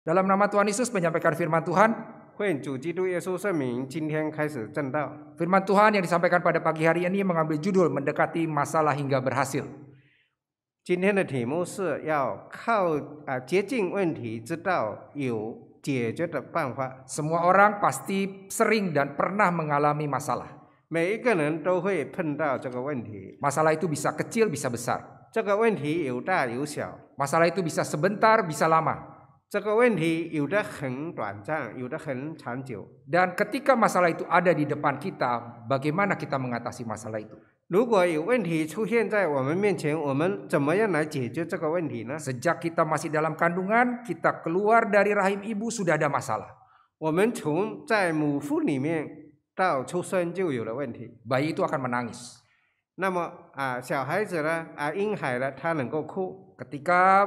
Dalam nama Tuhan Yesus menyampaikan firman Tuhan. Firman Tuhan yang disampaikan pada pagi hari ini mengambil judul mendekati masalah hingga berhasil. Semua orang pasti sering dan pernah mengalami masalah. Masalah itu bisa kecil, bisa besar. Masalah itu bisa sebentar, bisa lama. 这个问题有的很短暂，有的很长久。Dan ketika masalah itu ada di depan kita, bagaimana kita mengatasi masalah itu? 如果有问题出现在我们面前，我们怎么样来解决这个问题呢？Sejak kita masih dalam kandungan, kita keluar dari rahim ibu sudah ada masalah. 我们从在母腹里面到出生就有了问题。Bayi itu akan menangis. 那么啊，小孩子呢啊，婴孩呢，他能够哭。Ketika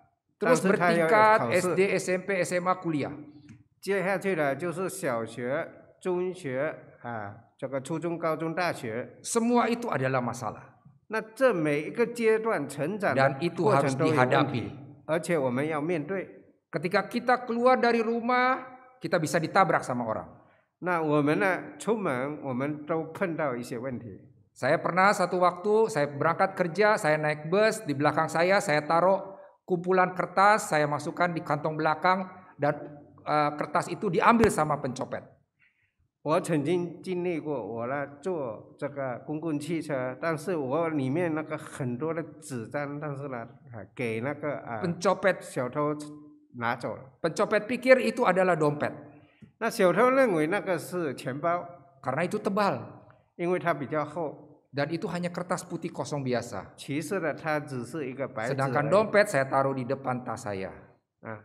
terus bertingkat SD, SMP, SMA, kuliah. 接下去呢就是小学、中学啊，这个初中、高中、大学。Semua itu adalah masalah. Dan itu harus dihadapi. Ketika kita keluar dari rumah, kita bisa ditabrak sama orang. Saya pernah satu waktu saya berangkat kerja, saya naik bus, di belakang saya saya taruh kumpulan kertas saya masukkan di kantong belakang dan uh, kertas itu diambil sama pencopet. 我曾经经历过，我呢坐这个公共汽车，但是我里面那个很多的纸张，但是呢，给那个啊，pencopet 小偷拿走了。pencopet pikir itu adalah dompet。那小偷认为那个是钱包，karena itu tebal，因为它比较厚。dan itu hanya kertas putih kosong biasa. Sedangkan dompet saya taruh di depan tas saya. Ah,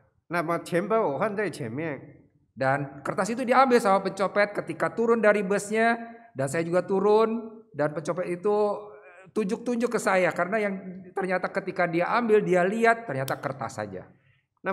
dan kertas itu diambil sama pencopet ketika turun dari busnya dan saya juga turun dan pencopet itu eh, tunjuk-tunjuk ke saya karena yang ternyata ketika dia ambil dia lihat ternyata kertas saja. Nah,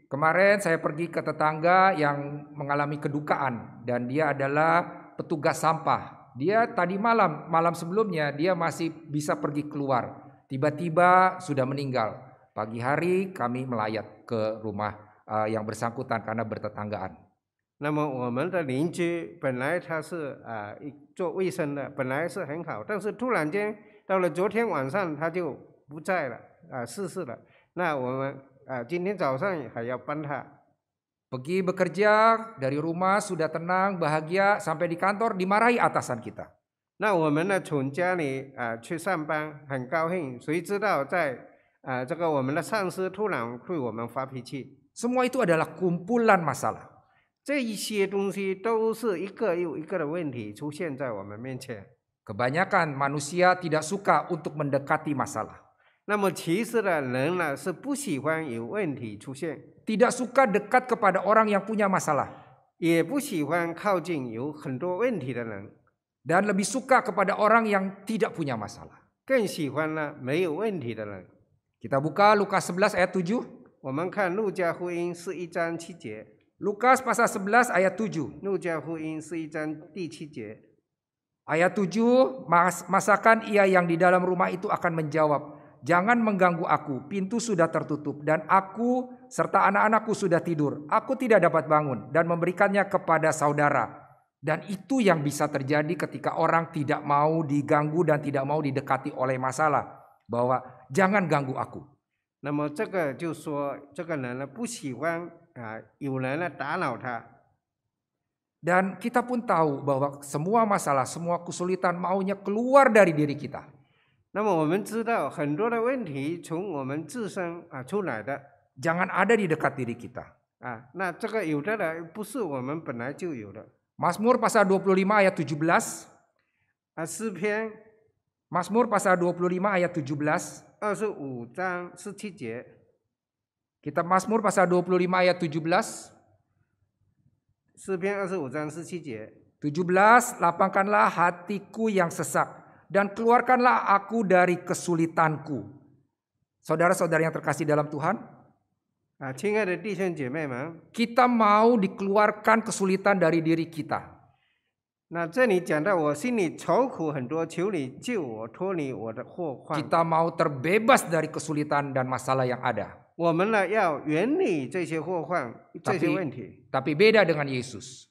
Kemarin saya pergi ke tetangga yang mengalami kedukaan dan dia adalah petugas sampah. Dia tadi malam, malam sebelumnya dia masih bisa pergi keluar. Tiba-tiba sudah meninggal. Pagi hari kami melayat ke rumah uh, yang bersangkutan karena bertetanggaan. 那么我们的邻居本来他是啊、呃、做卫生的，本来是很好，但是突然间到了昨天晚上他就不在了啊、呃、逝世了。那我们 Nah, ya, pergi bekerja dari rumah sudah tenang bahagia sampai di kantor dimarahi atasan kita. Nah, ah, ah, Semua itu adalah kumpulan masalah. Kebanyakan manusia tidak suka untuk mendekati masalah. 那么其实呢，人呢是不喜欢有问题出现，tidak suka dekat kepada orang yang punya masalah 也不喜欢靠近有很多问题的人，dan lebih suka kepada orang yang tidak punya masalah. 更喜欢呢没有问题的人。Kita buka Lukas 11 ayat 7. 我们看路加福音是一章七节，Lukas pasal 11 ayat 7. Ayat 7, mas- masakan ia yang di dalam rumah itu akan menjawab, Jangan mengganggu aku, pintu sudah tertutup dan aku serta anak-anakku sudah tidur. Aku tidak dapat bangun dan memberikannya kepada saudara. Dan itu yang bisa terjadi ketika orang tidak mau diganggu dan tidak mau didekati oleh masalah. Bahwa jangan ganggu aku. Dan kita pun tahu bahwa semua masalah, semua kesulitan maunya keluar dari diri kita jangan ada di dekat diri kita. 啊，那这个有的呢不是我们本来就有的 pasal 25 ayat 17. 啊，诗篇 pasal 25 ayat 17. 二十五章十七节，Kitab Masmur pasal 25 ayat 17. 17. lapangkanlah hatiku yang sesak dan keluarkanlah aku dari kesulitanku. Saudara-saudara yang terkasih dalam Tuhan, ah, kita mau dikeluarkan kesulitan dari diri kita. kita mau terbebas dari kesulitan dan masalah yang ada. tapi tapi beda dengan Yesus.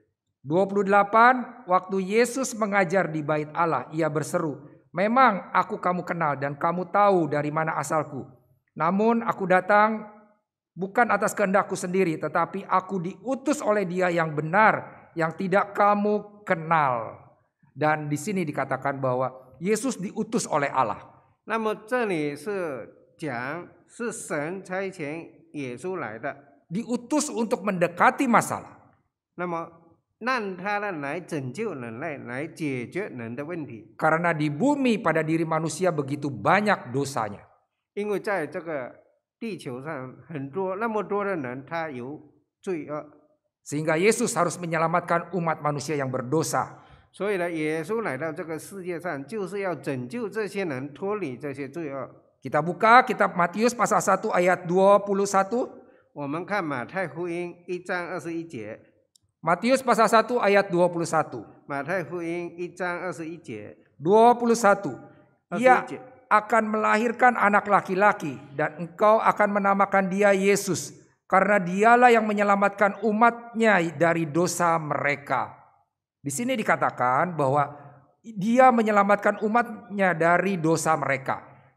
28 waktu Yesus mengajar di bait Allah ia berseru, "Memang aku kamu kenal dan kamu tahu dari mana asalku. Namun aku datang bukan atas kehendakku sendiri, tetapi aku diutus oleh Dia yang benar yang tidak kamu kenal." Dan di sini dikatakan bahwa Yesus diutus oleh Allah. diutus untuk mendekati masalah. 那么让他呢来拯救人类，来解决人的问题。Karena di bumi pada diri manusia begitu banyak dosanya. 因为在这个地球上很多那么多的人，他有罪恶。Sehingga Yesus harus menyelamatkan umat manusia yang berdosa. 所以呢，耶稣来到这个世界上，就是要拯救这些人脱离这些罪恶。Kita buka kitab Matius pasal satu ayat dua 21. 我们看马太福音一章二十一节。Matius pasal 1 ayat 21. satu, Ia akan melahirkan anak laki-laki dan engkau akan menamakan dia Yesus karena dialah yang menyelamatkan umatnya dari dosa mereka. Di sini dikatakan bahwa dia menyelamatkan umatnya dari dosa mereka.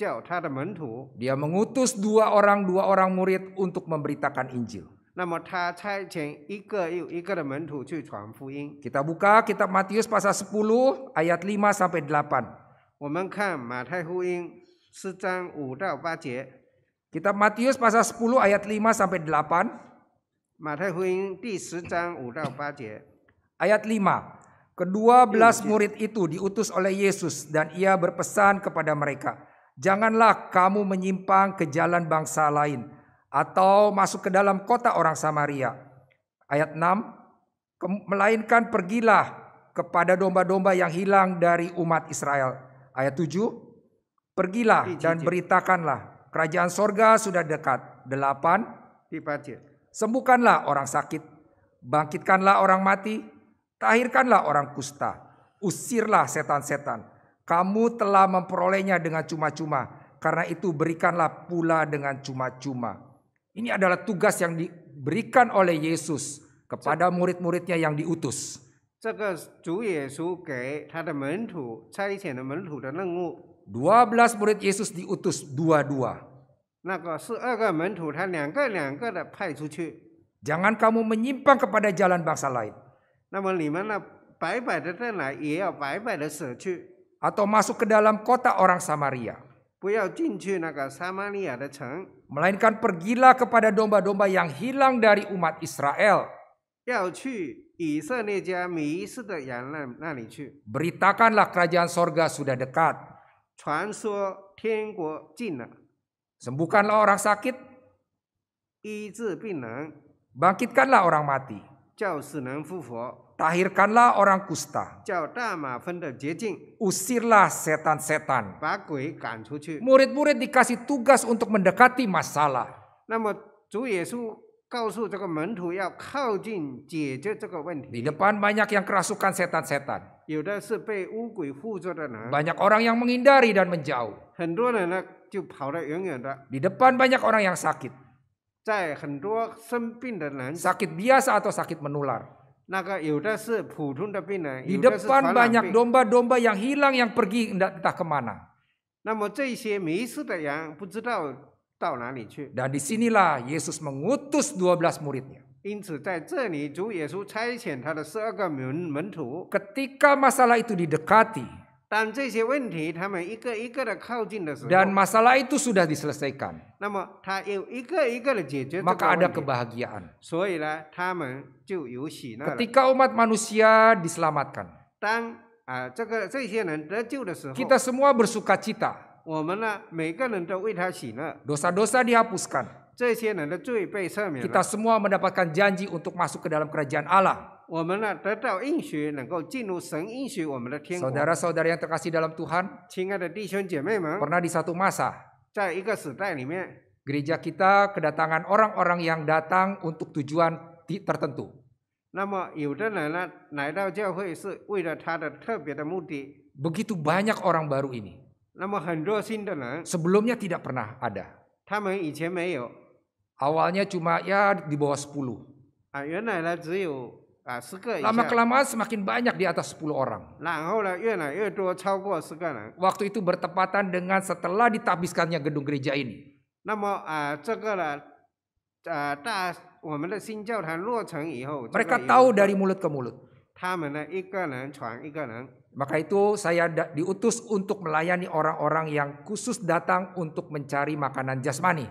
Dia mengutus dua orang dua orang murid untuk memberitakan Injil. 那么他差遣一个又一个的门徒去传福音。Kita buka kitab Matius pasal 10 ayat 5 sampai 8. 我们看马太福音四章五到八节。Kitab Matius pasal 10 ayat 5 sampai 8. 马太福音第十章五到八节。Ayat 5. Kedua belas murid itu diutus oleh Yesus dan ia berpesan kepada mereka, Janganlah kamu menyimpang ke jalan bangsa lain atau masuk ke dalam kota orang Samaria. Ayat 6, melainkan pergilah kepada domba-domba yang hilang dari umat Israel. Ayat 7, pergilah dan beritakanlah kerajaan sorga sudah dekat. 8, sembuhkanlah orang sakit, bangkitkanlah orang mati, tahirkanlah orang kusta, usirlah setan-setan kamu telah memperolehnya dengan cuma-cuma. Karena itu berikanlah pula dengan cuma-cuma. Ini adalah tugas yang diberikan oleh Yesus kepada murid-muridnya yang diutus. Dua belas murid Yesus diutus dua-dua. Jangan kamu menyimpang kepada jalan bangsa lain atau masuk ke dalam kota orang Samaria. Melainkan pergilah kepada domba-domba yang hilang dari umat Israel. Beritakanlah kerajaan sorga sudah dekat. Sembuhkanlah orang sakit. Bangkitkanlah orang mati. Tahirkanlah orang kusta. Usirlah setan-setan. Murid-murid dikasih tugas untuk mendekati masalah. Di depan banyak yang kerasukan setan-setan. Banyak orang yang menghindari dan menjauh. Di depan banyak orang yang sakit. Sakit biasa atau sakit menular. Di depan banyak domba-domba yang hilang yang pergi entah kemana. Dan disinilah Yesus mengutus 12 muridnya. Ketika masalah itu didekati, dan masalah itu sudah diselesaikan. Maka ada kebahagiaan. Ketika umat manusia diselamatkan. Ah, Kita semua bersuka cita. Oh, Dosa-dosa dihapuskan. Kita semua mendapatkan janji untuk masuk ke dalam kerajaan Allah saudara saudara yang terkasih dalam Tuhan, pernah di satu masa gereja kita kedatangan orang-orang yang datang untuk tujuan tertentu. Begitu banyak orang baru ini. Sebelumnya tidak pernah ada. Awalnya cuma ya di bawah 10. Ah, Lama kelamaan semakin banyak di atas 10 orang. Nah, iya iya, Waktu itu bertepatan dengan setelah ditabiskannya gedung gereja ini. Ah, ah, oh, mereka tahu dari mulut ke mulut. Maka itu saya diutus untuk melayani orang-orang yang khusus datang untuk mencari makanan jasmani.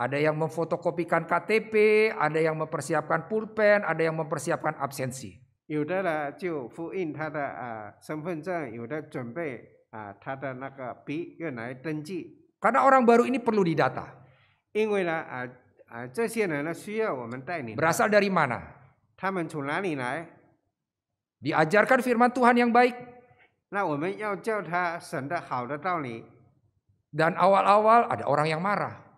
Ada yang memfotokopikan KTP, ada yang mempersiapkan pulpen, ada yang mempersiapkan absensi. Karena orang baru ini perlu didata. Berasal dari mana? Diajarkan firman Tuhan yang baik. Dan awal awal-awal ada orang yang marah.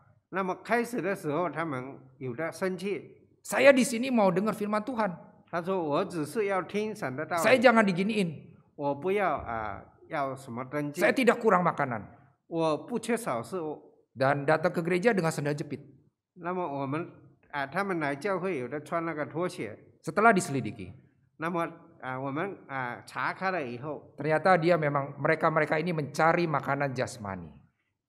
Saya di sini mau dengar firman Tuhan. saya jangan diginiin. Saya tidak kurang makanan. datang ke gereja dengan sandal jepit. 那么我们啊、呃，他们来教会有的穿那个拖鞋。Setelah diselidiki. dia memang mereka mereka ini mencari makanan jasmani.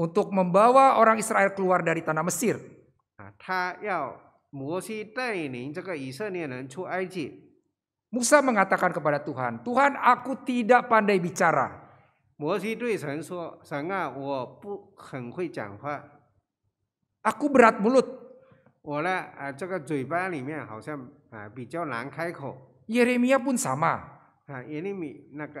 untuk membawa orang Israel keluar dari tanah Mesir. Musa mengatakan kepada Tuhan, Tuhan aku tidak pandai bicara. 摩西对神说：“神啊，我不很会讲话。Aku berat mulut. 我呢，啊，这个嘴巴里面好像啊比较难开口。Yeremia pun sama. 啊，耶利米那个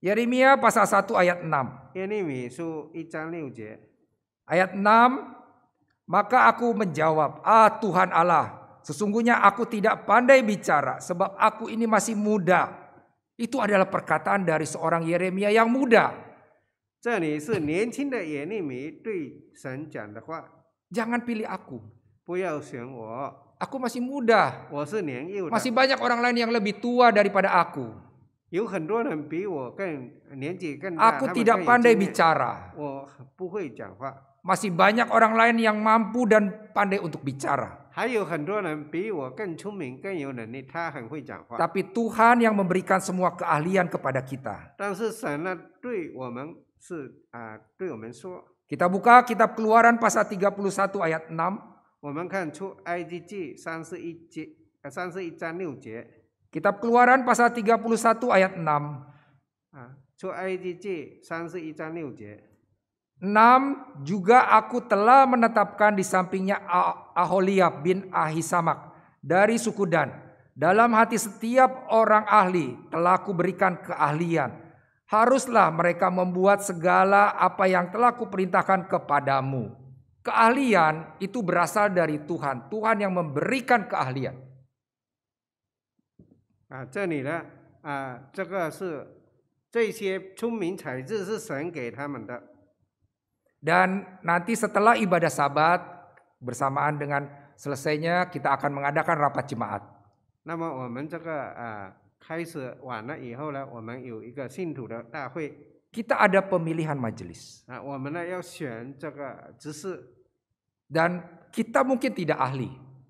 Yeremia pasal 1 ayat 6. su icani uje. Ayat 6, maka aku menjawab, "Ah Tuhan Allah, sesungguhnya aku tidak pandai bicara sebab aku ini masih muda." Itu adalah perkataan dari seorang Yeremia yang muda. Jangan pilih aku. Aku masih muda. Masih banyak orang lain yang lebih tua daripada aku. Aku tidak pandai bicara. Masih banyak orang lain yang mampu dan pandai untuk bicara. Tapi Tuhan yang memberikan semua keahlian kepada kita. Kita buka kitab Keluaran pasal 31 ayat 6. 我们看出埃及记三十一节，三十一章六节。Kitab Keluaran pasal 31 ayat 6. Enam 6 ah, juga aku telah menetapkan di sampingnya Aholiab bin Ahisamak dari suku Dan. Dalam hati setiap orang ahli telah Kuberikan keahlian. Haruslah mereka membuat segala apa yang telah kuperintahkan kepadamu. Keahlian itu berasal dari Tuhan. Tuhan yang memberikan keahlian. 啊，这里呢，啊，这个是这些聪明才智是神给他们的。Dan nanti setelah ibadah Sabat bersamaan dengan selesainya kita akan mengadakan rapat jemaat. 那么我们这个啊开始晚了以后呢，我们有一个信徒的大会。Kita ada pemilihan majelis. 啊，我们呢要选这个执事。Dan kita mungkin tidak ahli.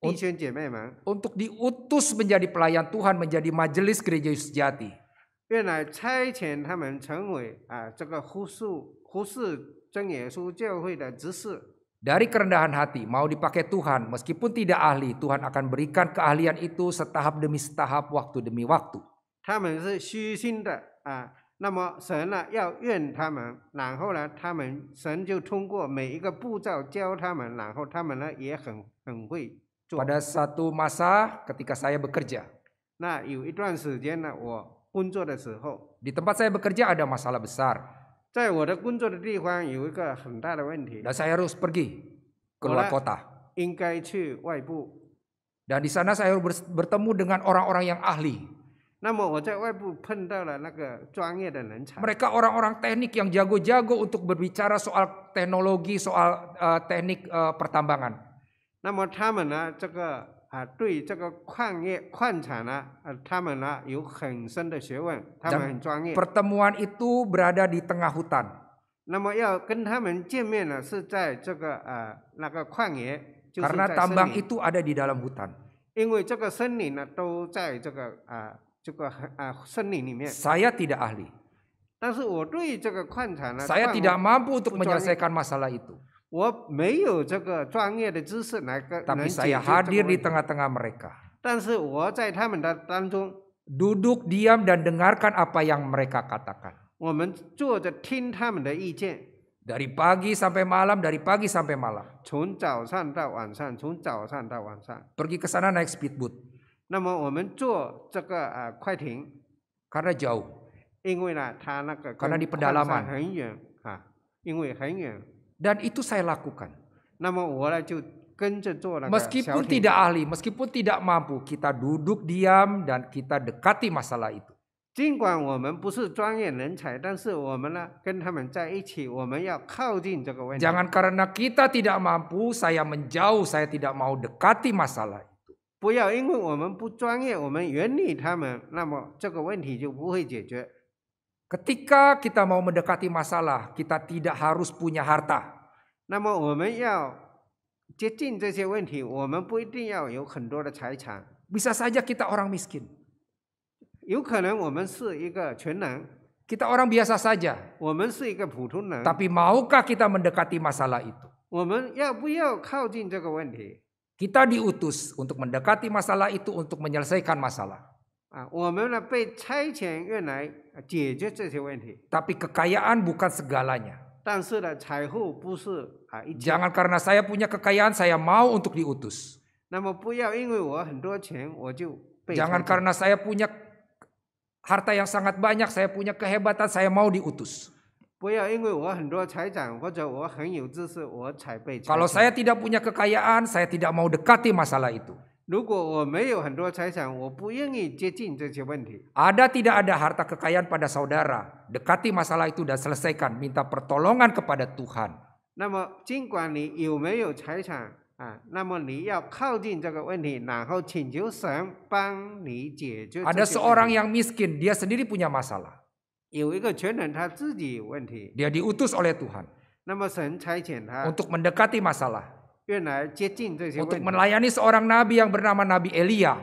弟兄姐妹们，为了差遣他们成为啊这个服事服事真耶稣教会的执事，从谦卑的心，愿意被神使用，神会赐福给他们。pada satu masa ketika saya bekerja. Nah, di tempat saya bekerja ada masalah besar. Dan saya harus pergi ke luar kota. Dan di sana saya harus bertemu dengan orang-orang yang ahli. Nah, Mereka orang-orang teknik yang jago-jago untuk berbicara soal teknologi, soal uh, teknik uh, pertambangan. 那么他们呢，这个啊，对这个矿业矿产呢，呃，他们呢有很深的学问，他们很专业。pertemuan itu berada di tengah hutan. tambang itu ada di dalam hutan. tidak tidak mampu untuk menyelesaikan masalah itu. Tapi saya hadir di tengah tengah mereka. 但是我在他们的当中，Duduk diam dan dengarkan apa yang mereka katakan. 我们坐着听他们的意见，Dari pagi sampai malam, dari pagi sampai malam. 从早上到晚上，从早上到晚上。Pergi ke sana naik speedboat 那么我们坐这个啊、呃快艇，karena jauh. Karena di pedalaman 很远啊，因为很远。dan itu saya lakukan. Meskipun tidak ahli, meskipun tidak mampu, kita duduk diam dan kita dekati masalah itu. Jangan karena kita tidak mampu, saya menjauh, saya tidak mau dekati masalah itu. 不要因为我们不专业，我们远离他们，那么这个问题就不会解决。Ketika kita mau mendekati masalah, kita tidak harus punya harta. Bisa saja kita orang miskin, kita orang biasa saja. Tapi maukah kita mendekati masalah itu? kita diutus untuk mendekati masalah itu untuk menyelesaikan masalah. Tapi kekayaan bukan segalanya. Jangan karena saya punya kekayaan saya mau untuk diutus. Jangan karena saya punya harta yang sangat banyak, saya punya kehebatan, saya mau diutus. 不要因为我很多财产或者我很有知识，我才被。Kalau saya tidak punya kekayaan, saya tidak mau dekati masalah itu. Ada tidak ada harta kekayaan pada saudara, dekati masalah itu dan selesaikan, minta pertolongan kepada Tuhan. 那么，尽管你有没有财产啊，那么你要靠近这个问题，然后请求神帮你解决。Ada seorang yang miskin, dia sendiri punya masalah. Dia diutus oleh Tuhan. 那么神差遣他 untuk mendekati masalah untuk melayani seorang nabi yang bernama Nabi Elia.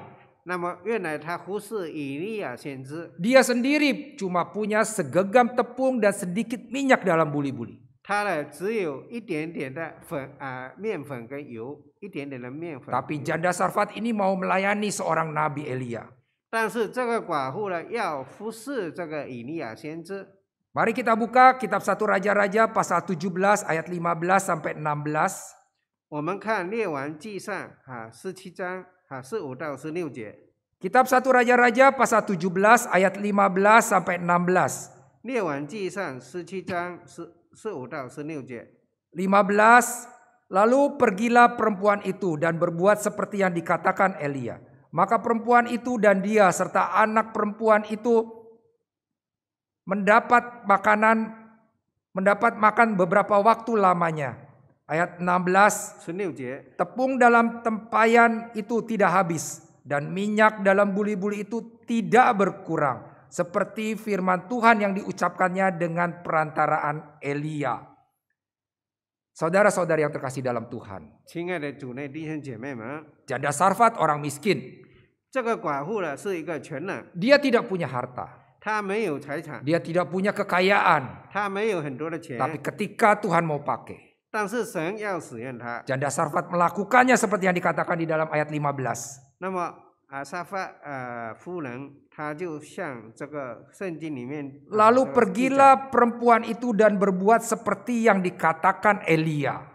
Dia sendiri cuma punya segenggam tepung dan sedikit minyak dalam buli-buli. Tapi janda Sarfat ini mau melayani seorang Nabi Elia. Mari kita buka kitab 1 Raja-Raja pasal 17 ayat 15 sampai 16. 我们看《列王记上》哈十七章哈十五到十六节。Kitab Satu Raja-Raja pasal 17 ayat 15 sampai 16. Lalu pergilah perempuan itu dan berbuat seperti yang dikatakan Elia. Maka perempuan itu dan dia serta anak perempuan itu mendapat makanan mendapat makan beberapa waktu lamanya. Ayat 16. Tepung dalam tempayan itu tidak habis dan minyak dalam buli-buli itu tidak berkurang. Seperti firman Tuhan yang diucapkannya dengan perantaraan Elia. saudara saudara yang terkasih dalam Tuhan. Janda sarfat orang miskin. Dia tidak punya harta. Dia tidak punya kekayaan. Tapi ketika Tuhan mau pakai. Dan Dasarfat melakukannya seperti yang dikatakan di dalam ayat 15. Lalu pergilah perempuan itu dan berbuat seperti yang dikatakan Elia.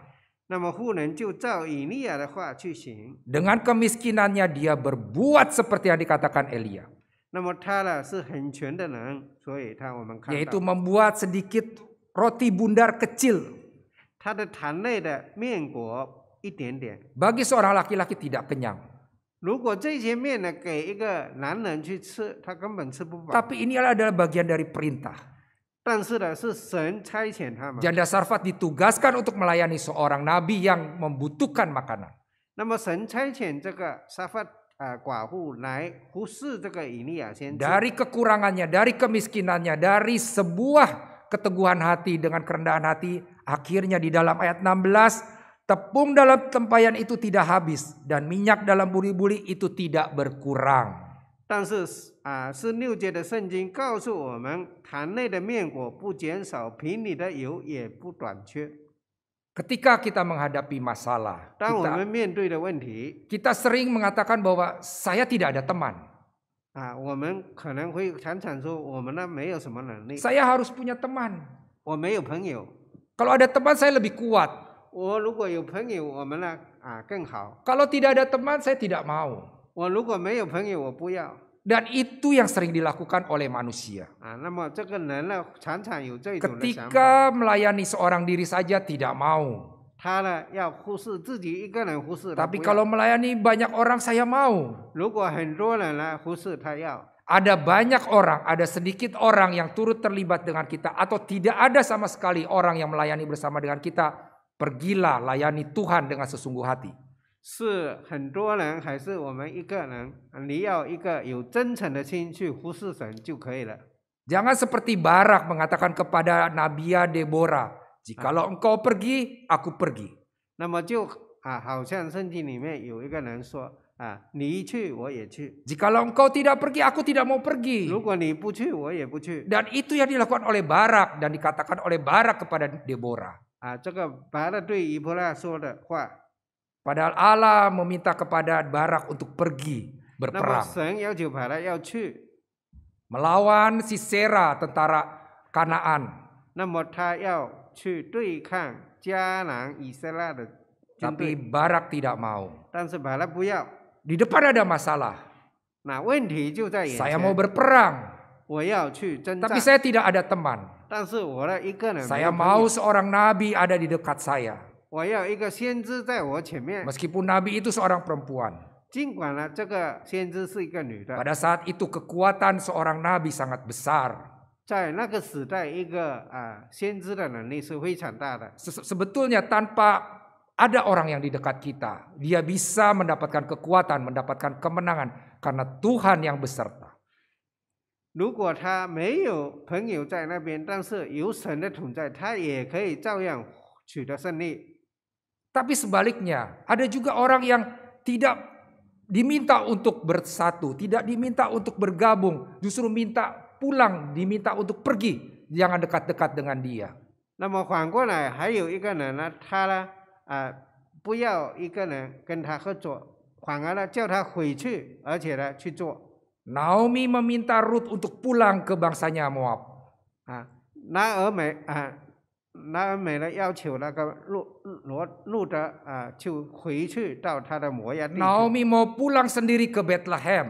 Dengan kemiskinannya dia berbuat seperti yang dikatakan Elia. Yaitu membuat sedikit roti bundar kecil bagi seorang laki-laki tidak kenyang. Tapi ini adalah bagian dari perintah. Janda Sarfat ditugaskan untuk melayani seorang nabi yang membutuhkan makanan. Dari kekurangannya, dari kemiskinannya, dari sebuah keteguhan hati dengan kerendahan hati. Akhirnya di dalam ayat 16, tepung dalam tempayan itu tidak habis dan minyak dalam buli-buli itu tidak berkurang. Ah, ketika kita menghadapi masalah, kita, kita sering mengatakan bahwa saya tidak ada teman. Saya harus punya teman. Kalau ada teman saya lebih kuat. Kalau tidak ada teman saya tidak mau. Dan itu yang sering dilakukan oleh manusia. Ketika melayani seorang diri saja tidak mau. Tapi kalau melayani banyak orang saya mau. Ada banyak orang, ada sedikit orang yang turut terlibat dengan kita atau tidak ada sama sekali orang yang melayani bersama dengan kita. Pergilah layani Tuhan dengan sesungguh hati. Jangan seperti Barak mengatakan kepada Nabiya Deborah, Jikalau ah. engkau pergi, aku pergi. Jikalau engkau tidak pergi, aku tidak mau pergi. Dan itu yang dilakukan oleh Barak dan dikatakan oleh Barak kepada Deborah. 啊，这个巴勒对以伯拉说的话，Padahal Allah meminta kepada Barak untuk pergi berperang 神要求巴勒要去，melawan Sisera tentara Kanaan. 那么他要 tapi Barak tidak mau. Di depan ada masalah. Nah, Saya mau berperang. Tapi saya tidak ada teman. Saya mau seorang nabi ada di dekat saya. Meskipun nabi itu seorang perempuan. Pada saat itu kekuatan seorang nabi sangat besar. Sebetulnya tanpa ada orang yang di dekat kita, dia bisa mendapatkan kekuatan, mendapatkan kemenangan karena Tuhan yang beserta. tapi sebaliknya, ada juga orang yang tidak diminta untuk bersatu, tidak diminta untuk bergabung, justru minta pulang, diminta untuk pergi, jangan dekat-dekat dengan dia. Naomi meminta Ruth untuk pulang ke bangsanya Moab. Naomi mau pulang sendiri ke Bethlehem.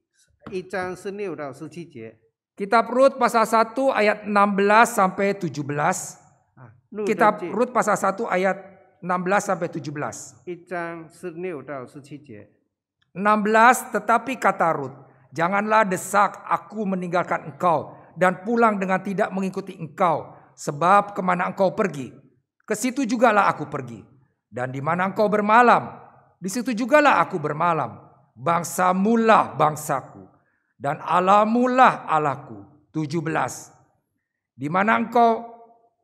Kitab Rut pasal 1 ayat 16 sampai 17. Ah, Kitab Rut pasal 1 ayat 16 sampai 17. 16 tetapi kata Rut, janganlah desak aku meninggalkan engkau dan pulang dengan tidak mengikuti engkau, sebab kemana engkau pergi, ke situ jugalah aku pergi. Dan di mana engkau bermalam, di situ jugalah aku bermalam. bangsa mula bangsaku dan alamulah Allahku. 17. Di mana engkau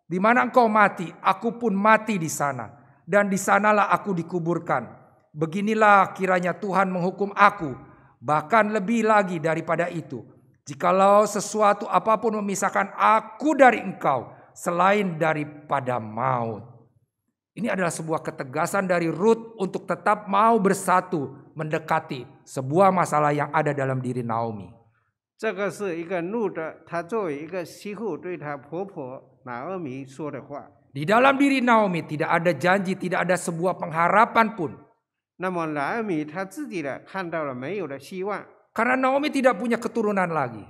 di mana engkau mati, aku pun mati di sana dan di sanalah aku dikuburkan. Beginilah kiranya Tuhan menghukum aku, bahkan lebih lagi daripada itu. Jikalau sesuatu apapun memisahkan aku dari engkau selain daripada maut. Ini adalah sebuah ketegasan dari Ruth untuk tetap mau bersatu mendekati sebuah masalah yang ada dalam diri Naomi. Di dalam diri Naomi tidak ada janji, tidak ada sebuah pengharapan pun. Karena Naomi tidak punya keturunan lagi.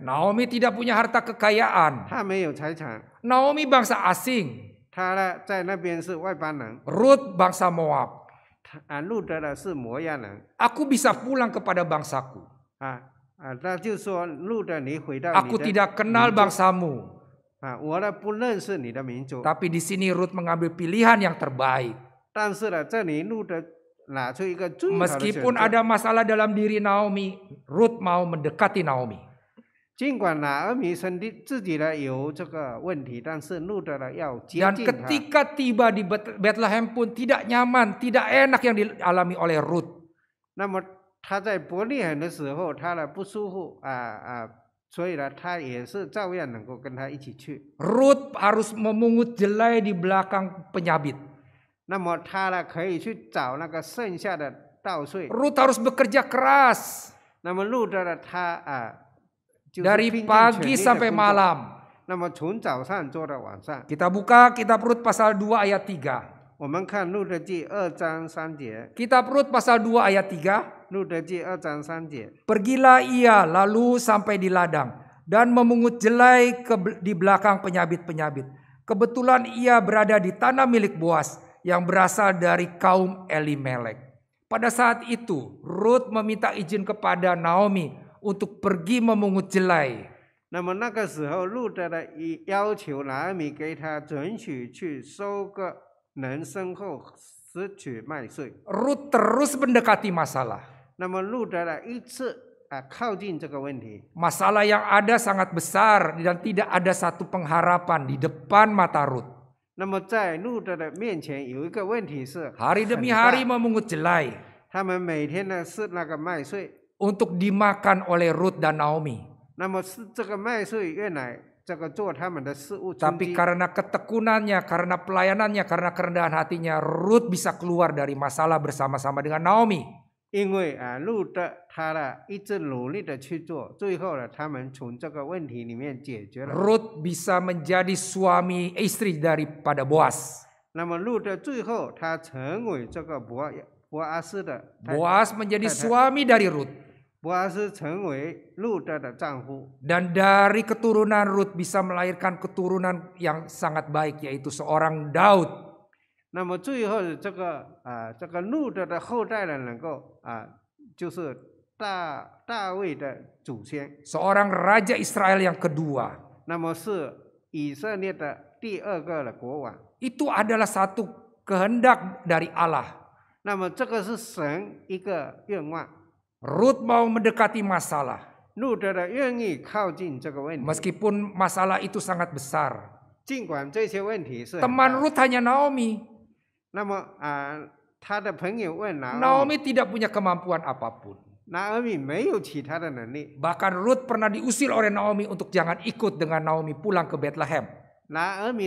Naomi tidak punya harta kekayaan. Naomi bangsa asing. Ruth bangsa Moab anu Aku bisa pulang kepada bangsaku. Aku tidak kenal bangsamu. Tapi di sini Ruth mengambil pilihan yang terbaik. Meskipun ada masalah dalam diri Naomi, Ruth mau mendekati Naomi. Dan ketika tiba di Bethlehem pun tidak nyaman, tidak enak yang dialami oleh Ruth. 那么他在伯利恒的时候，他呢不舒服啊啊，所以呢他也是照样能够跟他一起去。Ruth harus memungut jelai di belakang penyabit. 那么他呢可以去找那个剩下的稻穗。Ruth harus bekerja keras. Dari pagi sampai malam. Kita buka kita perut pasal 2 ayat 3. Kita perut pasal 2 ayat 3. Pergilah ia lalu sampai di ladang dan memungut jelai ke, di belakang penyabit-penyabit. Kebetulan ia berada di tanah milik Boas yang berasal dari kaum Elimelek. Pada saat itu Ruth meminta izin kepada Naomi untuk pergi memungut jelai. 那么那个时候，路德的要求拿米给他准许去收割人身后拾取麦穗。Ruth terus mendekati masalah. Masalah yang ada sangat besar dan tidak ada satu pengharapan di depan mata Ruth. Hari demi hari memungut jelai untuk dimakan oleh Ruth dan Naomi. Tapi karena ketekunannya, karena pelayanannya, karena kerendahan hatinya, Ruth bisa keluar dari masalah bersama-sama dengan Naomi. Ruth bisa menjadi suami istri daripada Boas. Boaz menjadi suami dari Ruth. Dan dari keturunan Rut bisa melahirkan keturunan yang sangat baik yaitu seorang Daud. seorang raja Israel yang kedua. Itu adalah satu kehendak dari Allah. 那么这个是神一个愿望。Ruth mau mendekati masalah. Meskipun masalah itu sangat besar. Teman Ruth hanya ah, Naomi. Naomi tidak punya kemampuan apapun. Bahkan Ruth pernah diusir oleh Naomi untuk jangan ikut dengan Naomi pulang ke Bethlehem. Naomi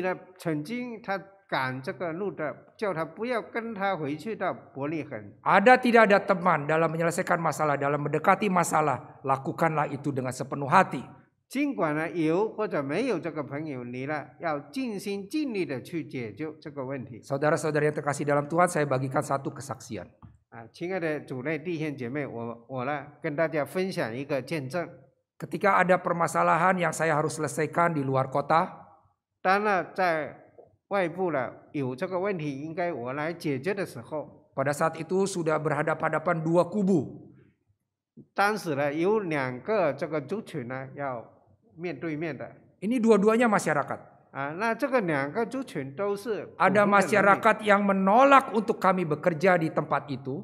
赶这个路的，叫他不要跟他回去到伯利恒。Ada tidak ada teman dalam menyelesaikan masalah, dalam mendekati masalah, lakukanlah itu dengan sepenuh hati. 尽管呢有或者没有这个朋友，你呢要尽心尽力的去解决这个问题。Saudara-saudara yang terkasih dalam Tuhan, saya bagikan satu kesaksian. 啊，亲爱的主内弟兄姐妹，我我呢跟大家分享一个见证。Ketika ada permasalahan yang saya harus selesaikan di luar kota，当然在外部了有这个问题应该我来解决的时候，pada saat itu sudah berhadapan-hadapan dua kubu. 当时呢有两个这个族群呢要面对面的。Ini dua-duanya masyarakat. Ada masyarakat yang menolak untuk kami bekerja di tempat itu.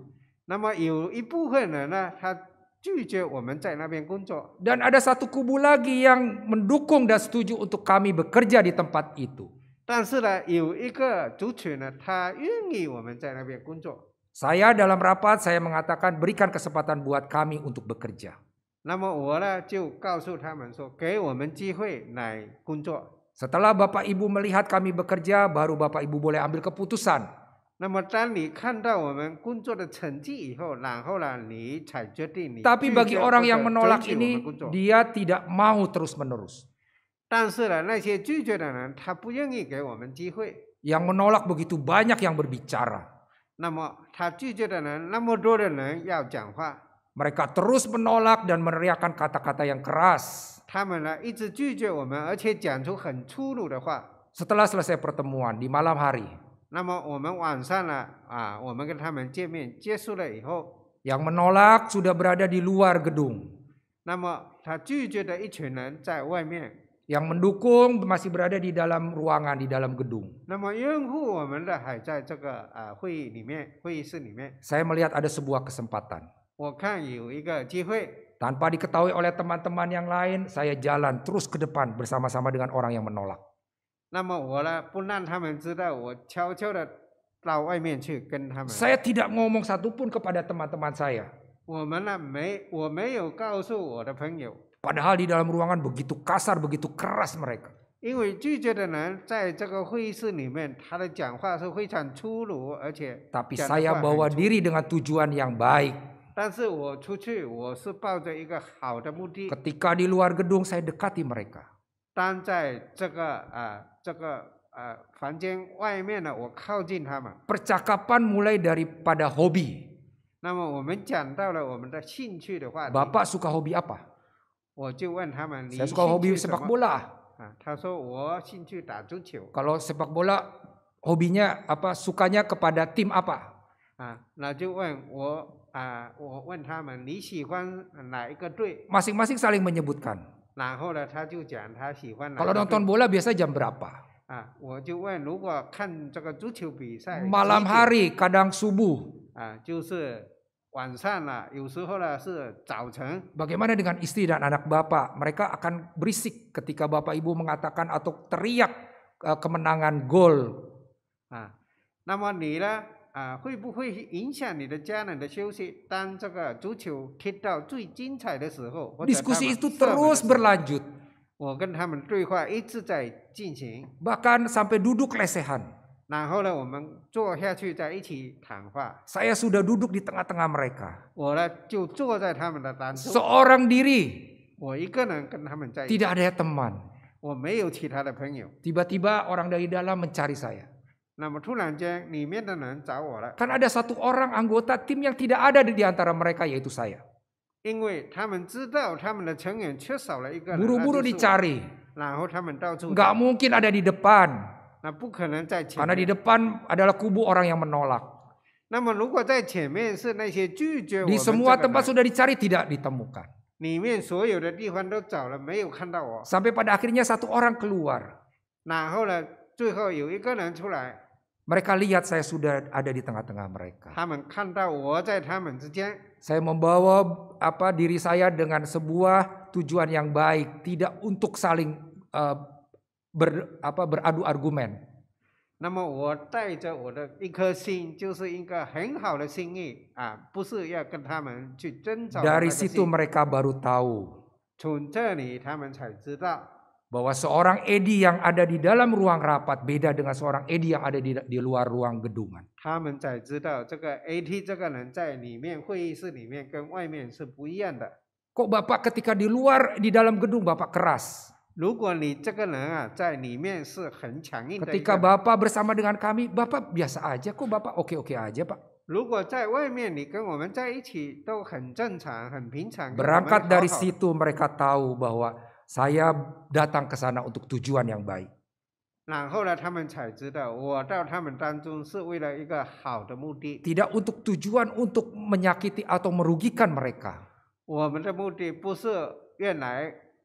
Dan ada satu kubu lagi yang mendukung dan setuju untuk kami bekerja di tempat itu. Saya dalam rapat saya mengatakan berikan kesempatan buat kami untuk bekerja. 那么我呢就告诉他们说，给我们机会来工作。Setelah Bapak Ibu melihat kami bekerja, baru Bapak Ibu boleh ambil keputusan. 那么当你看到我们工作的成绩以后，然后呢，你才决定你。Tapi bagi orang yang menolak ini, dia tidak mau terus menerus. 但是呢，那些拒绝的人，他不愿意给我们机会。Yang menolak begitu banyak yang berbicara. mereka terus menolak dan meneriakkan kata-kata yang keras. Setelah selesai pertemuan di malam hari. Yang menolak sudah berada di luar gedung yang mendukung masih berada di dalam ruangan di dalam gedung. Saya melihat ada sebuah kesempatan. Tanpa diketahui oleh teman-teman yang lain, saya jalan terus ke depan bersama-sama dengan orang yang menolak. Saya tidak ngomong satupun kepada teman-teman saya. 我们呢没我没有告诉我的朋友。Padahal di dalam ruangan begitu kasar, begitu keras mereka. Tapi saya bawa diri dengan tujuan yang baik. Ketika di luar gedung saya dekati mereka. Percakapan mulai daripada hobi. Bapak suka hobi apa? Saya suka hobi sepak bola. Kalau sepak bola hobinya apa? Sukanya kepada tim apa? Masing-masing saling menyebutkan. Kalau nonton bola biasa jam berapa? Malam hari, kadang subuh. 啊，就是 Bagaimana dengan istri dan anak bapak? Mereka akan berisik ketika bapak ibu mengatakan atau teriak eh, kemenangan gol. Nah, Diskusi itu terus berlanjut. Bahkan sampai duduk lesehan。然后呢，我们坐下去在一起谈话。Saya sudah duduk di tengah-tengah mereka. 我呢就坐在他们的当中。Seorang diri. Tidak ada teman. 我没有其他的朋友。Tiba-tiba orang dari dalam mencari saya. kan ada satu orang anggota tim yang tidak ada di antara mereka yaitu saya. buru buru dicari. Gak mungkin ada di depan. Karena di depan adalah kubu orang yang menolak. di semua tempat sudah dicari tidak ditemukan. Sampai pada akhirnya satu orang keluar. Nah, mereka lihat saya sudah ada di tengah-tengah mereka. Saya membawa apa diri saya dengan sebuah tujuan yang baik, tidak untuk saling uh, ber, apa, beradu argumen. Dari situ mereka baru tahu. bahwa seorang Edi yang ada di dalam ruang rapat beda dengan seorang Edi yang ada di, di luar ruang gedungan. Kok Bapak ketika di luar di dalam gedung Bapak keras? Ketika Bapak bersama dengan kami, Bapak biasa aja kok, Bapak oke-oke aja, Pak. Berangkat dari situ mereka tahu bahwa saya datang ke sana untuk tujuan yang baik. tidak untuk tujuan untuk menyakiti atau merugikan mereka. 我们的目的不是原来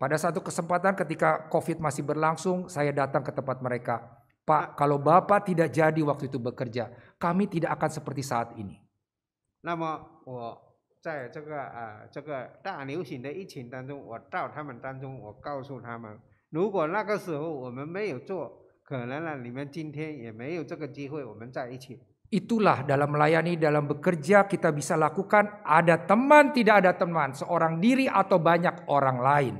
Pada satu kesempatan ketika COVID masih berlangsung, saya datang ke tempat mereka. Pak, nah. kalau Bapak tidak jadi waktu itu bekerja, kami tidak akan seperti saat ini. Ah, Itulah dalam melayani, dalam bekerja kita bisa lakukan ada teman, tidak ada teman, seorang diri atau banyak orang lain.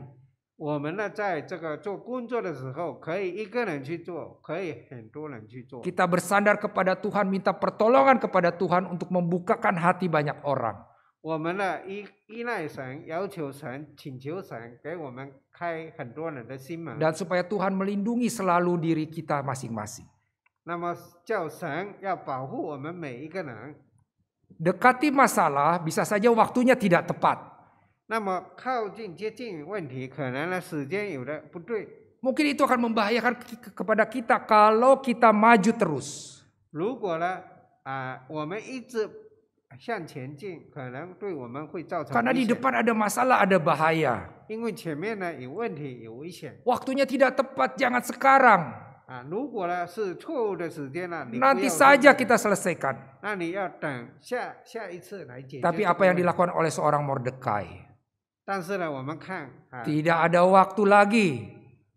我们呢，在这个做工作的时候，可以一个人去做，可以很多人去做。Kita bersandar kepada Tuhan, minta pertolongan kepada Tuhan untuk membukakan hati banyak orang. 我们呢依依赖神，要求神，请求神给我们开很多人的心门。Dan supaya Tuhan melindungi selalu diri kita masing-masing. 那么叫神要保护我们每一个人。Dekati masalah bisa saja waktunya tidak tepat. 那么靠近接近问题，可能呢时间有的不对。Mungkin itu akan membahayakan kepada kita kalau kita maju terus. Karena di depan ada masalah, ada bahaya. Waktunya tidak tepat, jangan sekarang. Nanti saja kita selesaikan. Tapi apa yang dilakukan oleh seorang Mordekai? tidak ada waktu lagi.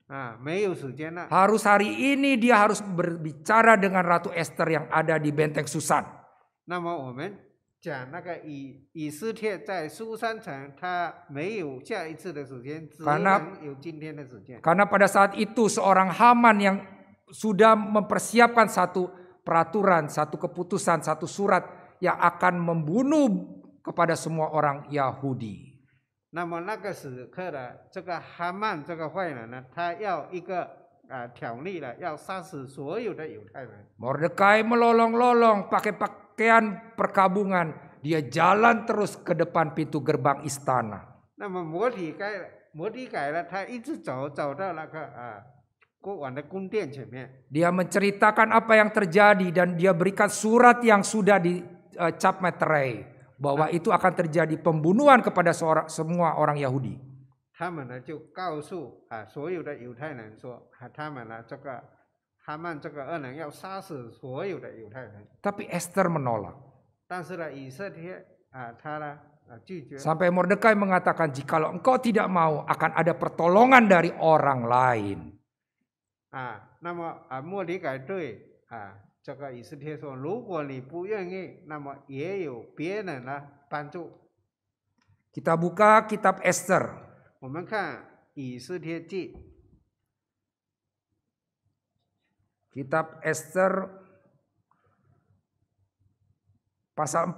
Ah, harus hari ini dia harus berbicara dengan Ratu Esther yang ada di benteng Susan. Karena, karena pada saat itu seorang Haman yang sudah mempersiapkan satu peraturan, satu keputusan, satu surat yang akan membunuh kepada semua orang Yahudi. 那么那个时刻的这个哈曼这个坏人呢，他要一个啊、呃、条例了，要杀死所有的犹太人。Mordekai melolong-lolong pakai pakaian perkabungan, dia jalan terus ke depan pintu gerbang istana. menceritakan apa yang terjadi dan dia berikan surat yang sudah dicap eh, uh, bahwa itu akan terjadi pembunuhan kepada seorang, semua orang Yahudi. Tapi Esther menolak. Sampai Mordekai mengatakan, jikalau engkau tidak mau, akan ada pertolongan dari orang lain. Ah, ah, Yesus Kita buka kitab Esther. 我们看以斯帖记。Kitab Esther pasal 4.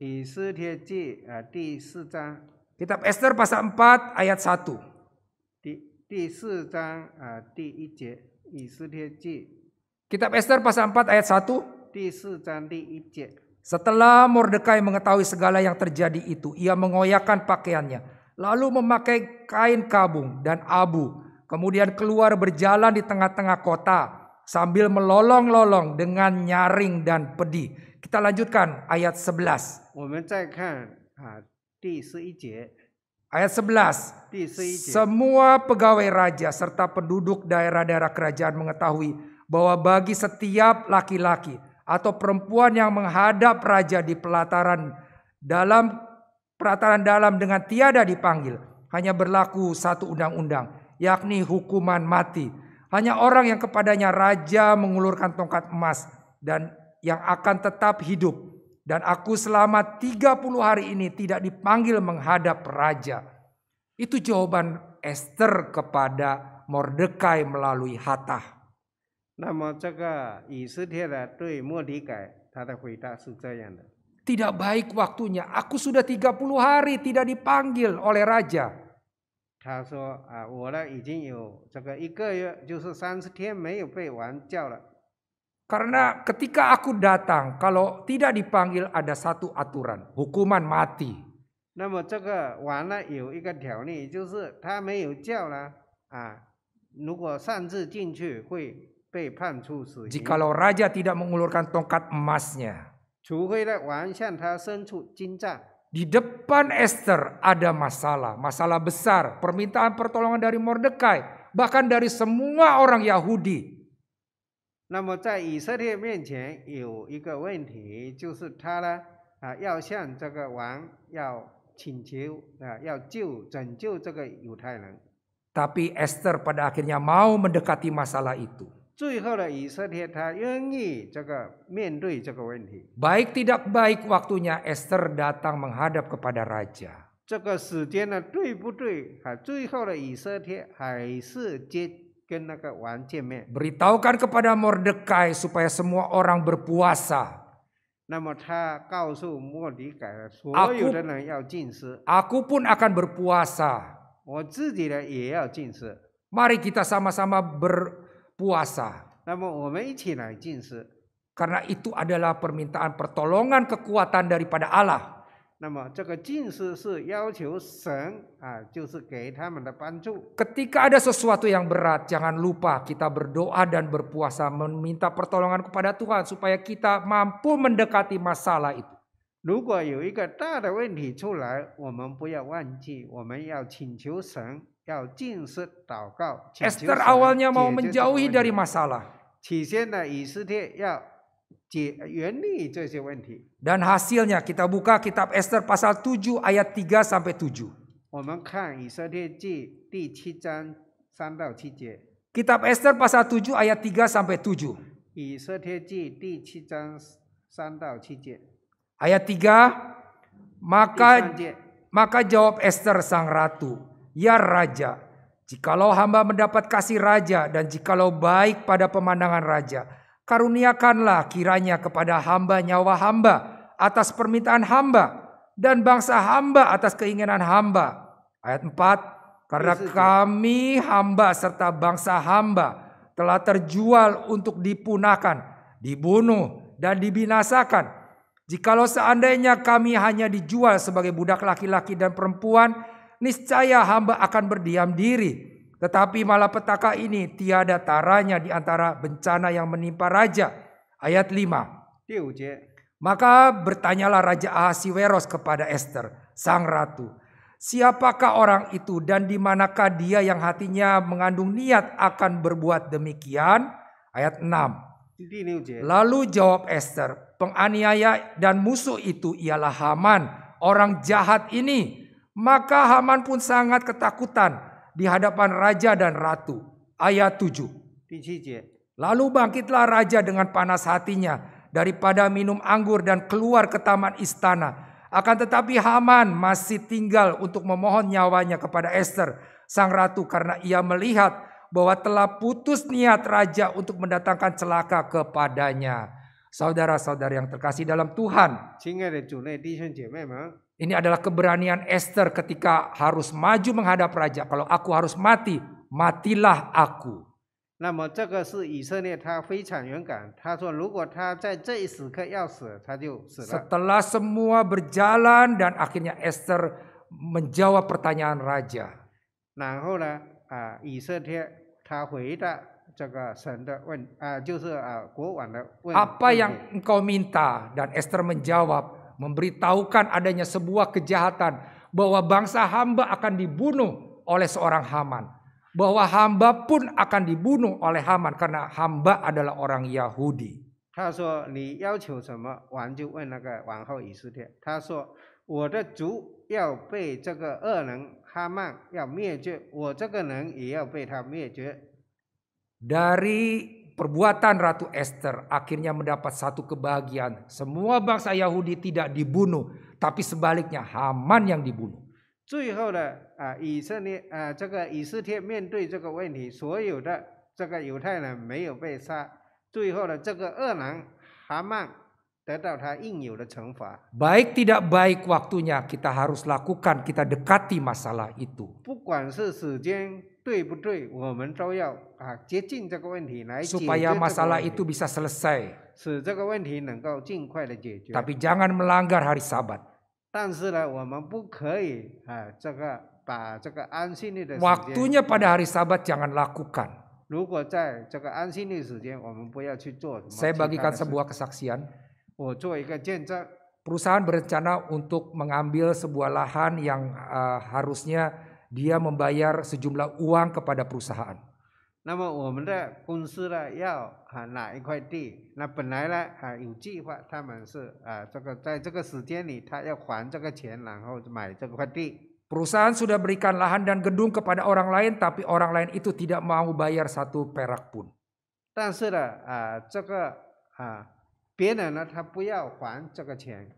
di Kitab Esther pasal 4 ah, ayat 1. Di, di ah, di Kitab Esther pasal 4 ayat 1. Setelah Mordekai mengetahui segala yang terjadi itu, ia mengoyakkan pakaiannya, lalu memakai kain kabung dan abu, kemudian keluar berjalan di tengah-tengah kota sambil melolong-lolong dengan nyaring dan pedih. Kita lanjutkan ayat 11. Ayat 11. Semua pegawai raja serta penduduk daerah-daerah kerajaan mengetahui bahwa bagi setiap laki-laki atau perempuan yang menghadap raja di pelataran dalam pelataran dalam dengan tiada dipanggil hanya berlaku satu undang-undang yakni hukuman mati hanya orang yang kepadanya raja mengulurkan tongkat emas dan yang akan tetap hidup dan aku selama 30 hari ini tidak dipanggil menghadap raja itu jawaban Esther kepada Mordekai melalui Hatah 那么这个以色列的对莫迪改，他的回答是这样的。Tidak baik waktunya. Aku sudah puluh hari tidak dipanggil oleh raja. 他说啊，我呢已经有这个一个月，就是三十天没有被王叫了。Karena ketika aku datang, kalau tidak dipanggil ada satu aturan, hukuman mati. 那么这个王呢有一个条例，就是他没有叫呢，啊，如果擅自进去会 Jikalau raja tidak mengulurkan tongkat emasnya, di depan Esther ada masalah, masalah besar, permintaan pertolongan dari Mordekai, bahkan dari semua orang Yahudi. tapi Esther pada akhirnya mau mendekati masalah itu. 最后的以色列，他愿意这个面对这个问题。Baik tidak baik waktunya Esther datang menghadap kepada raja. kepada Mordekai supaya semua orang berpuasa. pun akan berpuasa. kita sama-sama ber puasa. Karena itu adalah permintaan pertolongan kekuatan daripada Allah. Ketika ada sesuatu yang berat, jangan lupa kita berdoa dan berpuasa meminta pertolongan kepada Tuhan supaya kita mampu mendekati masalah itu. Jika ada masalah kita kita lupa 如果有一个大的问题出来，我们不要忘记，我们要请求神 Esther awalnya mau menjauhi dari masalah. Dan hasilnya kita buka kitab Esther pasal 7 ayat 3 sampai 7. Kitab Esther pasal 7 ayat 3 sampai 7. Ayat 3 maka maka jawab Esther sang ratu Ya Raja, jikalau hamba mendapat kasih Raja dan jikalau baik pada pemandangan Raja, karuniakanlah kiranya kepada hamba nyawa hamba atas permintaan hamba dan bangsa hamba atas keinginan hamba. Ayat 4, karena kami hamba serta bangsa hamba telah terjual untuk dipunahkan, dibunuh, dan dibinasakan. Jikalau seandainya kami hanya dijual sebagai budak laki-laki dan perempuan, niscaya hamba akan berdiam diri. Tetapi malah petaka ini tiada taranya di antara bencana yang menimpa raja. Ayat 5. Maka bertanyalah Raja Ahasiweros kepada Esther, sang ratu. Siapakah orang itu dan di manakah dia yang hatinya mengandung niat akan berbuat demikian? Ayat 6. Lalu jawab Esther, penganiaya dan musuh itu ialah Haman, orang jahat ini maka Haman pun sangat ketakutan di hadapan raja dan ratu. Ayat 7. Lalu bangkitlah raja dengan panas hatinya daripada minum anggur dan keluar ke taman istana. Akan tetapi Haman masih tinggal untuk memohon nyawanya kepada Esther, sang ratu karena ia melihat bahwa telah putus niat raja untuk mendatangkan celaka kepadanya. Saudara-saudara yang terkasih dalam Tuhan. Ini adalah keberanian Esther ketika harus maju menghadap raja. Kalau aku harus mati, matilah aku. setelah semua berjalan dan akhirnya Esther menjawab pertanyaan raja. apa yang engkau minta? Dan Esther menjawab, memberitahukan adanya sebuah kejahatan bahwa bangsa hamba akan dibunuh oleh seorang Haman, bahwa hamba pun akan dibunuh oleh Haman karena hamba adalah orang Yahudi. Dari perbuatan Ratu Esther akhirnya mendapat satu kebahagiaan. Semua bangsa Yahudi tidak dibunuh, tapi sebaliknya Haman yang dibunuh. 最后呢，啊，以色列啊，这个以色列面对这个问题，所有的这个犹太人没有被杀。最后呢，这个恶狼哈曼得到他应有的惩罚。Baik tidak baik waktunya kita harus lakukan, kita dekati masalah itu. Ah, supaya masalah itu bisa selesai. tapi jangan melanggar hari Sabat. waktunya pada hari Sabat jangan lakukan. saya bagikan sebuah kesaksian. perusahaan berencana untuk mengambil sebuah lahan yang uh, harusnya dia membayar sejumlah uang kepada perusahaan. Perusahaan sudah berikan lahan dan gedung kepada orang lain, tapi orang lain itu tidak mau bayar satu perak pun. 但是呢，啊、呃，这个啊、呃，别人呢，他不要还这个钱。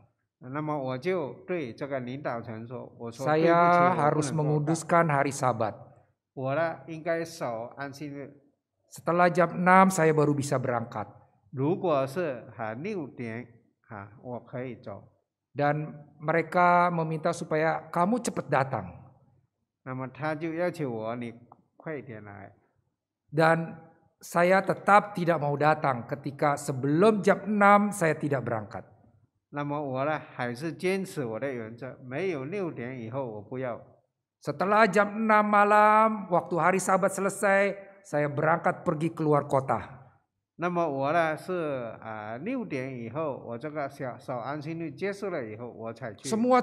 saya harus menguduskan hari Sabat. Setelah jam 6 saya baru bisa berangkat. Dan mereka meminta supaya kamu cepat datang. Dan saya tetap tidak mau datang ketika sebelum jam 6 saya tidak berangkat. 那么我呢，还是坚持我的原则，没有六点以后我不要。Setelah jam 6 malam, waktu hari sabat selesai, saya berangkat pergi keluar kota.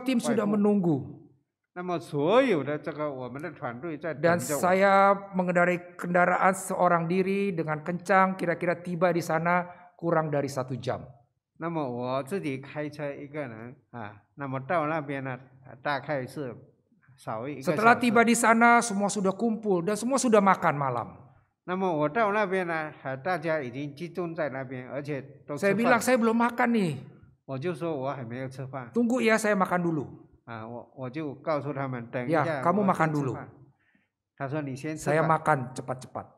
tim sudah menunggu. Dan saya mengendarai kendaraan seorang diri dengan kencang, kira-kira tiba di sana kurang dari satu jam. 那么我自己开车一个人啊，那么到那边呢，大概是少一个。Setelah tiba di sana, semua sudah kumpul dan semua sudah makan malam. 那么我到那边呢，大家已经集中在那边，而且都。Saya bilang saya belum makan nih. 我就说我还没有吃饭。Tunggu ya, saya makan dulu. 啊，我我就告诉他们等一下。Ya, kamu makan dulu. 他说你先。Saya makan cepat-cepat.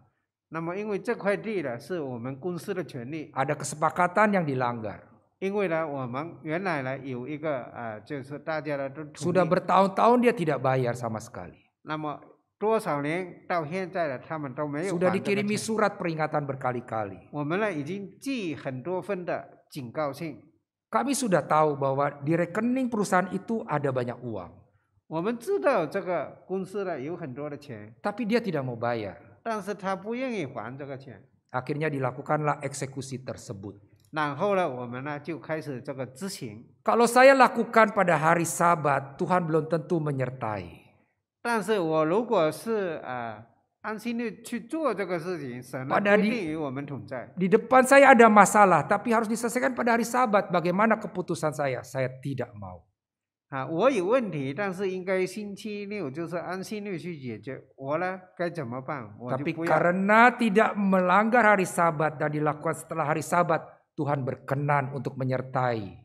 那么，因为这块地呢，是我们公司的权利。Ada kesepakatan yang dilanggar. Sudah bertahun-tahun dia tidak bayar sama sekali. sudah dikirimi surat peringatan berkali-kali. Kami sudah tahu bahwa di rekening perusahaan itu ada banyak uang. dia tidak mau bayar. Akhirnya dilakukanlah eksekusi tersebut. Kalau saya lakukan pada hari Sabat, Tuhan belum tentu menyertai. pada di, di depan saya ada masalah, tapi harus diselesaikan pada hari Sabat. Bagaimana keputusan saya? Saya tidak mau. Tapi karena tidak melanggar hari Sabat dan dilakukan setelah hari Sabat, Tuhan berkenan untuk menyertai.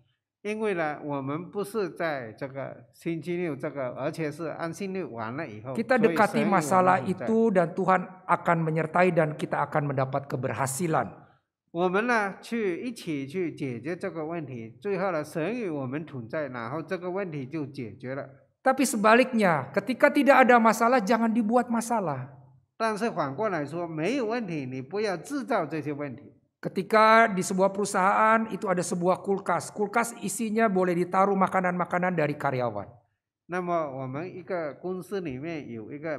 因为呢，我们不是在这个星期六这个，而且是安息日完了以后。Kita dekati masalah itu dan Tuhan akan menyertai dan kita akan mendapat keberhasilan. 我们呢去一起去解决这个问题。最后呢，神与我们同在，然后这个问题就解决了。Tapi sebaliknya, ketika tidak ada masalah, jangan dibuat masalah. 但是反过来说，没有问题，你不要制造这些问题。Ketika di sebuah perusahaan itu ada sebuah kulkas, kulkas isinya boleh ditaruh makanan-makanan dari karyawan. 那么我们一个公司里面有一个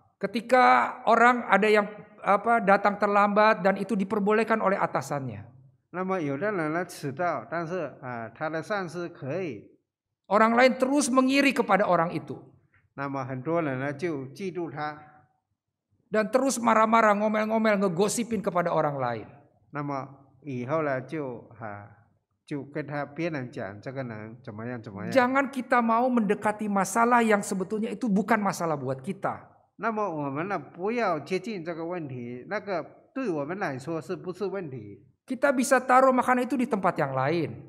Ketika orang ada yang apa datang terlambat dan itu diperbolehkan oleh atasannya. Ah, orang lain terus mengiri kepada orang itu. Dan terus marah-marah, ngomel-ngomel, ngegosipin kepada orang lain. Jangan kita mau mendekati masalah yang sebetulnya itu bukan masalah buat kita. 那么我们呢，不要接近这个问题，那个对我们来说是不是问题？Kita bisa taruh makanan itu di tempat yang lain.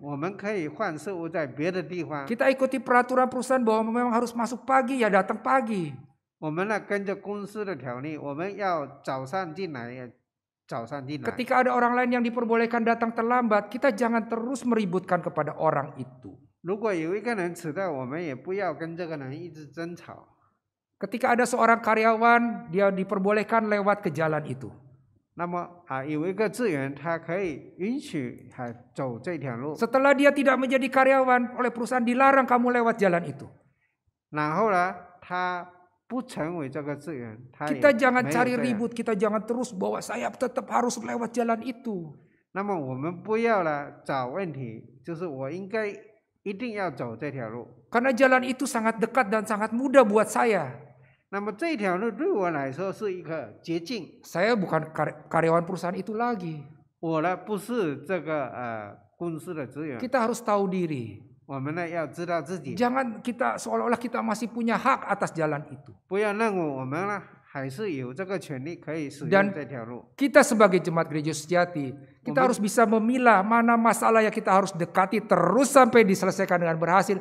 ikuti peraturan perusahaan bahwa memang harus masuk pagi ya datang pagi. Ketika ada orang lain yang diperbolehkan datang terlambat, kita jangan terus meributkan kepada orang itu. 如果有一个人迟到，我们也不要跟这个人一直争吵。Ketika ada seorang karyawan, dia diperbolehkan lewat ke jalan itu. Ah, Setelah dia tidak menjadi karyawan oleh perusahaan dilarang kamu lewat jalan itu. 然后呢，他不成为这个职员，他 nah, Kita ya, jangan cari ya. ribut, kita jangan terus bahwa saya tetap harus lewat jalan itu. karena jalan itu sangat dekat dan sangat mudah buat saya. Saya bukan karyawan perusahaan itu lagi. Kita harus tahu diri. Jangan kita seolah-olah kita masih punya hak atas jalan itu. kita sebagai jemaat gereja sejati, kita harus bisa memilah mana masalah yang kita harus dekati terus sampai diselesaikan dengan berhasil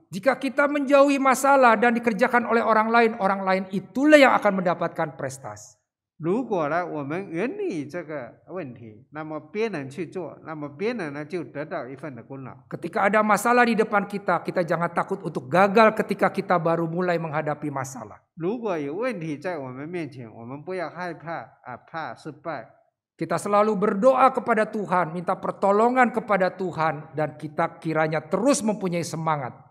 Jika kita menjauhi masalah dan dikerjakan oleh orang lain, orang lain itulah yang akan mendapatkan prestasi. Ketika ada masalah di depan kita, kita jangan takut untuk gagal ketika kita baru mulai menghadapi masalah. Kita selalu berdoa kepada Tuhan, minta pertolongan kepada Tuhan, dan kita kiranya terus mempunyai semangat